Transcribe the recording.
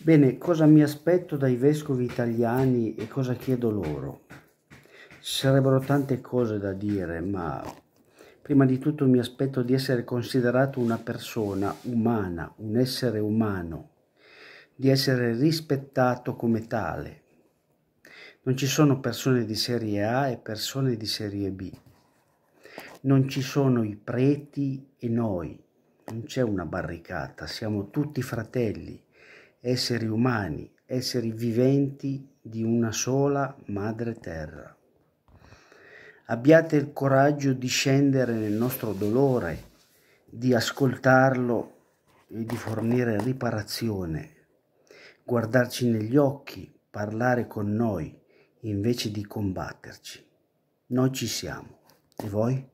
Bene, cosa mi aspetto dai vescovi italiani e cosa chiedo loro? Ci sarebbero tante cose da dire, ma prima di tutto mi aspetto di essere considerato una persona umana, un essere umano, di essere rispettato come tale. Non ci sono persone di serie A e persone di serie B. Non ci sono i preti e noi. Non c'è una barricata, siamo tutti fratelli esseri umani, esseri viventi di una sola madre terra. Abbiate il coraggio di scendere nel nostro dolore, di ascoltarlo e di fornire riparazione, guardarci negli occhi, parlare con noi invece di combatterci. Noi ci siamo. E voi?